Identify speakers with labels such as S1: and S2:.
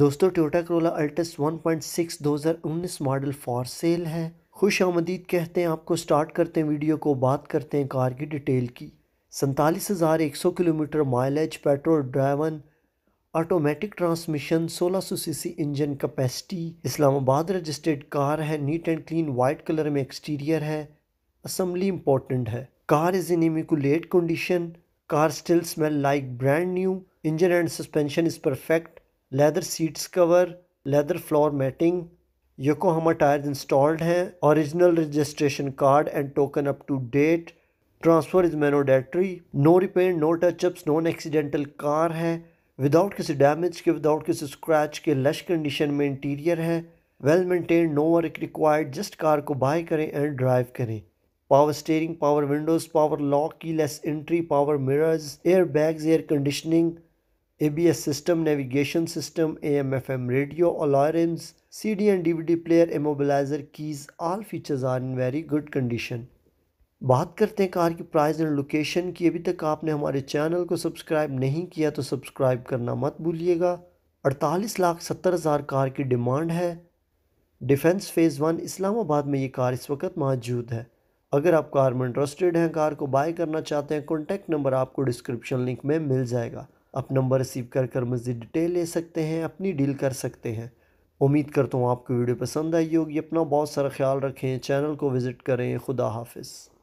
S1: दोस्तों Toyota Corolla Altis 1.6 2019 model for sale है खुश आमदीद कहते हैं आपको स्टार्ट करते हैं वीडियो को बात करते हैं कार की डिटेल की सैंतालीस हज़ार एक सौ kilometre mileage petrol driven automatic transmission 1600 CC engine capacity Islamabad registered car है neat and clean white colour में एक्सटीरियर है असम्बली इम्पोर्टेंट है car is in immaculate condition car still smell like brand new engine and suspension is perfect leather seats cover leather floor matting Yokohama tyres installed हैं original registration card and token up to date transfer is mandatory no repair no touch-ups non accidental car है without किसी damage के without किसी scratch के lush condition में interior है well maintain no work required just car को buy करें and drive करें power steering power windows power lock keyless entry power mirrors air bags air conditioning ABS system, navigation system, AM FM radio, alarms, CD and DVD player, immobilizer, keys, all features are in very good condition. बात करते हैं car की price and location की अभी तक आपने हमारे channel को सब्सक्राइब नहीं किया तो सब्सक्राइब करना मत भूलिएगा अड़तालीस लाख सत्तर हज़ार कार की डिमांड है डिफेंस फेज़ वन इस्लामाबाद में ये कार इस वक्त मौजूद है अगर आप कार में इंटरेस्टेड हैं कार को बाय करना चाहते हैं कॉन्टैक्ट नंबर आपको डिस्क्रिप्शन लिंक में मिल जाएगा आप नंबर रिसीव कर कर मज़ीद डिटेल ले सकते हैं अपनी डील कर सकते हैं उम्मीद करता हूँ आपको वीडियो पसंद आई होगी अपना बहुत सारा ख्याल रखें चैनल को विज़िट करें खुदा हाफिज़